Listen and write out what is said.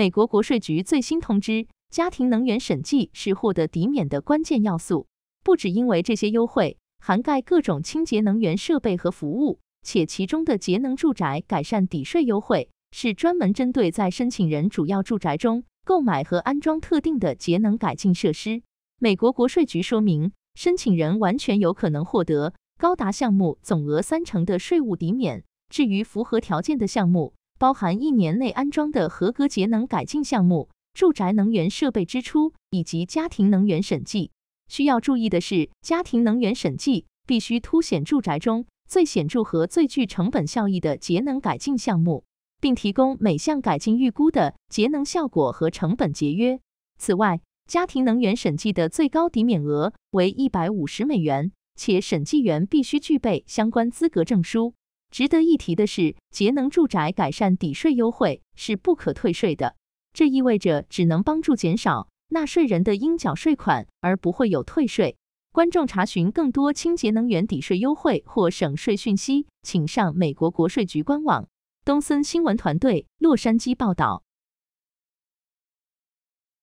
美国国税局最新通知：家庭能源审计是获得抵免的关键要素，不只因为这些优惠涵盖各种清洁能源设备和服务，且其中的节能住宅改善抵税优惠是专门针对在申请人主要住宅中购买和安装特定的节能改进设施。美国国税局说明，申请人完全有可能获得高达项目总额三成的税务抵免。至于符合条件的项目，包含一年内安装的合格节能改进项目、住宅能源设备支出以及家庭能源审计。需要注意的是，家庭能源审计必须凸显住宅中最显著和最具成本效益的节能改进项目，并提供每项改进预估的节能效果和成本节约。此外，家庭能源审计的最高抵免额为一百五十美元，且审计员必须具备相关资格证书。值得一提的是，节能住宅改善抵税优惠是不可退税的，这意味着只能帮助减少纳税人的应缴税款，而不会有退税。观众查询更多清洁能源抵税优惠或省税讯息，请上美国国税局官网。东森新闻团队洛杉矶报道。